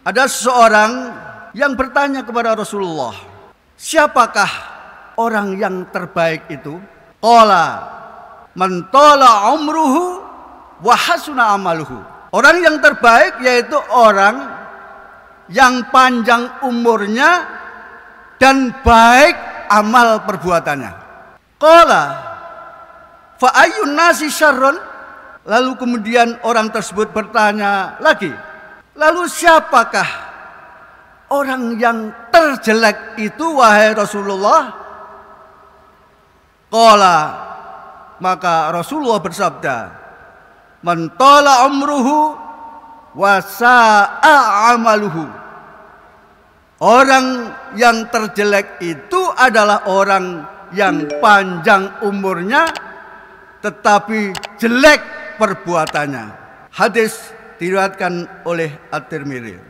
Ada seseorang yang bertanya kepada Rasulullah, "Siapakah orang yang terbaik itu?" Qala mentola umruhu wa hasuna amaluhu. Orang yang terbaik yaitu orang yang panjang umurnya dan baik amal perbuatannya. Qala fa ayyun nasi syarrun? Lalu kemudian orang tersebut bertanya lagi, Lalu siapakah orang yang terjelek itu wahai Rasulullah? Qala maka Rasulullah bersabda, "Man tala umruhu wa sa'a amaluhu." Orang yang terjelek itu adalah orang yang panjang umurnya tetapi jelek perbuatannya. Hadis diriwayatkan oleh At-Tirmidzi